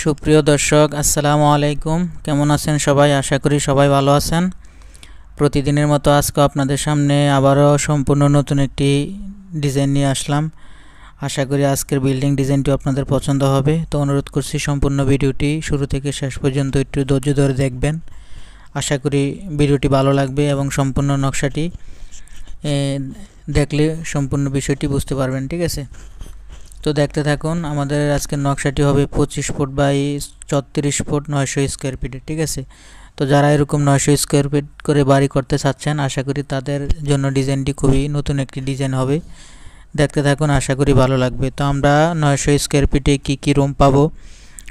সুপ্রিয় দর্শক আসসালামু আলাইকুম কেমন আছেন সবাই আশা করি সবাই ভালো আছেন প্রতিদিনের মতো আজকে আপনাদের সামনে আবারও সম্পূর্ণ নতুন একটি ডিজাইন নিয়ে আসলাম আশা করি আজকের বিল্ডিং ডিজাইনটি আপনাদের পছন্দ হবে তো অনুরোধ করছি সম্পূর্ণ ভিডিওটি শুরু থেকে শেষ পর্যন্ত একটু ধৈর্য ধরে দেখবেন আশা করি ভিডিওটি ভালো লাগবে এবং সম্পূর্ণ নকশাটি দেখলে সম্পূর্ণ বিষয়টি বুঝতে পারবেন ঠিক আছে তো দেখতে থাকুন আমাদের আজকের নকশাটি হবে পঁচিশ ফুট বাই ছত্রিশ ফুট নয়শো স্কোয়ার ফিটে ঠিক আছে তো যারা এরকম নয়শো স্কোয়ার ফিট করে বাড়ি করতে চাচ্ছেন আশা করি তাদের জন্য ডিজাইনটি খুবই নতুন একটি ডিজাইন হবে দেখতে থাকুন আশা করি ভালো লাগবে তো আমরা নয়শো স্কোয়ার ফিটে কী কী রুম পাবো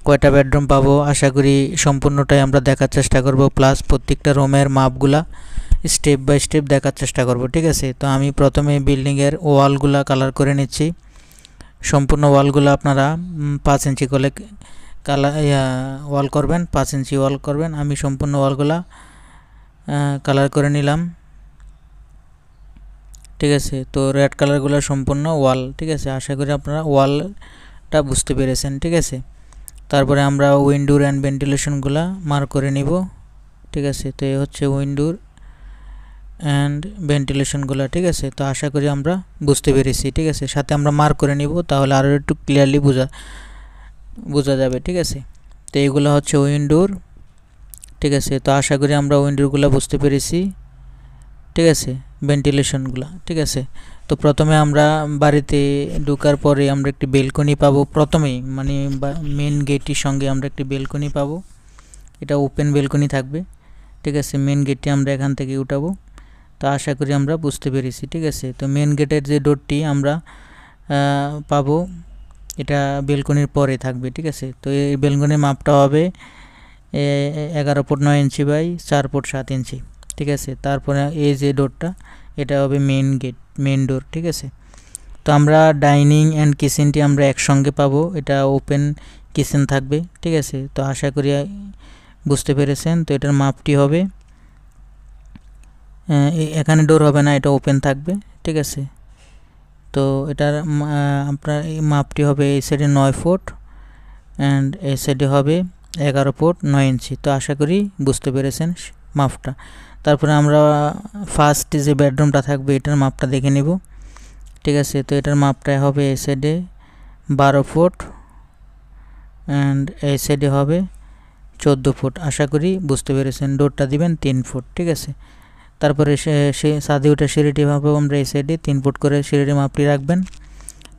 কয়টা বেডরুম পাবো আশা করি সম্পূর্ণটাই আমরা দেখার চেষ্টা করব প্লাস প্রত্যেকটা রুমের মাপগুলা স্টেপ বাই স্টেপ দেখার চেষ্টা করব ঠিক আছে তো আমি প্রথমে বিল্ডিংয়ের ওয়ালগুলা কালার করে নিচ্ছি সম্পূর্ণ ওয়ালগুলো আপনারা পাঁচ ইঞ্চি করে কালার ওয়াল করবেন পাঁচ ইঞ্চি ওয়াল করবেন আমি সম্পূর্ণ ওয়ালগুলা কালার করে নিলাম ঠিক আছে তো রেড কালারগুলো সম্পূর্ণ ওয়াল ঠিক আছে আশা করি আপনারা ওয়ালটা বুঝতে পেরেছেন ঠিক আছে তারপরে আমরা উইন্ডোর অ্যান্ড ভেন্টিলেশনগুলো মার করে নিব ঠিক আছে তো এ হচ্ছে উইন্ডোর অ্যান্ড ভেন্টিলেশনগুলো ঠিক আছে তো আশা করি আমরা বুঝতে পেরেছি ঠিক আছে সাথে আমরা মার্ক করে নিব তাহলে আরও একটু ক্লিয়ারলি বোঝা বোঝা যাবে ঠিক আছে তো এইগুলো হচ্ছে উইন্ডোর ঠিক আছে তো আশা করি আমরা উইন্ডোরগুলো বুঝতে পেরেছি ঠিক আছে ভেন্টিলেশনগুলো ঠিক আছে তো প্রথমে আমরা বাড়িতে ঢোকার পরে আমরা একটি বেলকনি পাবো প্রথমেই মানে মেন গেটটির সঙ্গে আমরা একটি বেলকনি পাবো এটা ওপেন বেলকনি থাকবে ঠিক আছে মেন গেটটি আমরা এখান থেকে উঠাবো তো আশা করি আমরা বুঝতে পেরেছি ঠিক আছে তো মেন গেটের যে ডোরটি আমরা পাবো এটা বেলকনির পরে থাকবে ঠিক আছে তো এই বেলকনির মাপটা হবে এগারো ফুট নয় ইঞ্চি বাই চার ফুট সাত ইঞ্চি ঠিক আছে তারপরে এই যে ডোরটা এটা হবে মেন গেট মেন ডোর ঠিক আছে তো আমরা ডাইনিং অ্যান্ড কিচেনটি আমরা একসঙ্গে পাবো এটা ওপেন কিচেন থাকবে ঠিক আছে তো আশা করি বুঝতে পেরেছেন তো এটার মাপটি হবে এখানে ডোর হবে না এটা ওপেন থাকবে ঠিক আছে তো এটার আপনার এই মাপটি হবে এই সাইডে নয় ফুট অ্যান্ড এই সাইডে হবে এগারো ফুট নয় ইঞ্চি তো আশা করি বুঝতে পেরেছেন মাপটা তারপরে আমরা ফার্স্ট যে বেডরুমটা থাকবে এটার মাপটা দেখে নেব ঠিক আছে তো এটার মাপটা হবে এই সাইডে বারো ফুট অ্যান্ড এই সাইডে হবে চোদ্দো ফুট আশা করি বুঝতে পেরেছেন ডোরটা দিবেন তিন ফুট ঠিক আছে তারপরে সে সে উঠে সিঁড়িটি ভাবে আমরা এই সাইডে তিন ফুট করে সিঁড়ির মাপটি রাখবেন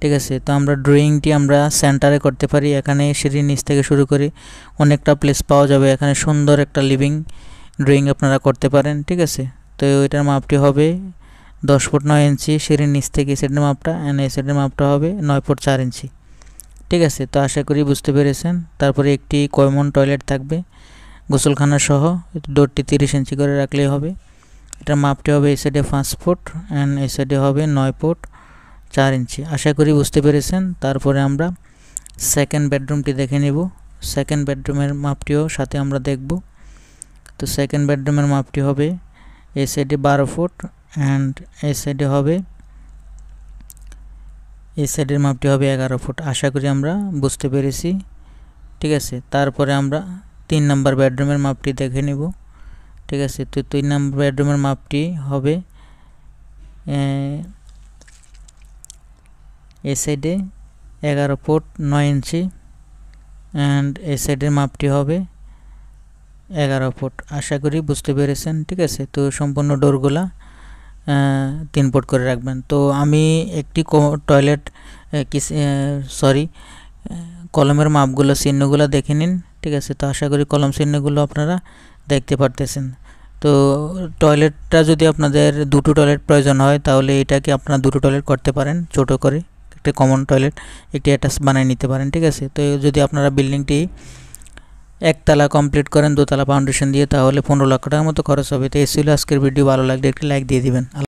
ঠিক আছে তো আমরা ড্রয়িংটি আমরা সেন্টারে করতে পারি এখানে সিঁড়ির নিচ থেকে শুরু করি অনেকটা প্লেস পাওয়া যাবে এখানে সুন্দর একটা লিভিং ড্রয়িং আপনারা করতে পারেন ঠিক আছে তো ওইটার মাপটি হবে দশ ফুট নয় ইঞ্চি সিঁড়ির নিচ থেকে এই সাইডের মাপটা অ্যান্ড এই সাইডের মাপটা হবে নয় ফুট চার ইঞ্চি ঠিক আছে তো আশা করি বুঝতে পেরেছেন তারপরে একটি কয়মন টয়লেট থাকবে গোসলখানা সহ ডোরটি তিরিশ ইঞ্চি করে রাখলেই হবে এটা মাপটি হবে এই সাইডে পাঁচ ফুট অ্যান্ড এই সাইডে হবে নয় ফুট চার ইঞ্চি আশা করি বুঝতে পেরেছেন তারপরে আমরা সেকেন্ড বেডরুমটি দেখে নেব সেকেন্ড বেডরুমের মাপটিও সাথে আমরা দেখব তো সেকেন্ড বেডরুমের মাপটি হবে এই সাইডে বারো ফুট অ্যান্ড এই সাইডে হবে এই সাইডের মাপটি হবে এগারো ফুট আশা করি আমরা বুঝতে পেরেছি ঠিক আছে তারপরে আমরা তিন নম্বর বেডরুমের মাপটি দেখে নেব ঠিক আছে তো তিন নম্বর বেডরুমের মাপটি হবে এ সাইডে এগারো ফুট নয় ইঞ্চি অ্যান্ড এ সাইডের মাপটি হবে এগারো ফুট আশা করি বুঝতে পেরেছেন ঠিক আছে তো সম্পূর্ণ ডোরগুলা তিন ফুট করে রাখবেন তো আমি একটি টয়লেট সরি কলমের মাপগুলো চিহ্নগুলো দেখে নিন ঠিক আছে তো আশা করি কলম চিহ্নগুলো আপনারা দেখতে পারতেছেন তো টয়লেটটা যদি আপনাদের দুটো টয়লেট প্রয়োজন হয় তাহলে এটাকে আপনারা দুটো টয়লেট করতে পারেন ছোট করে একটি কমন টয়লেট একটি অ্যাটাচ বানিয়ে নিতে পারেন ঠিক আছে তো যদি আপনারা বিল্ডিংটি একতলা কমপ্লিট করেন দোতলা ফাউন্ডেশন দিয়ে তাহলে পনেরো লক্ষ টাকার মতো খরচ হবে তো এই ছিল আজকের ভিডিও ভালো লাগলে একটি লাইক দিয়ে দিবেন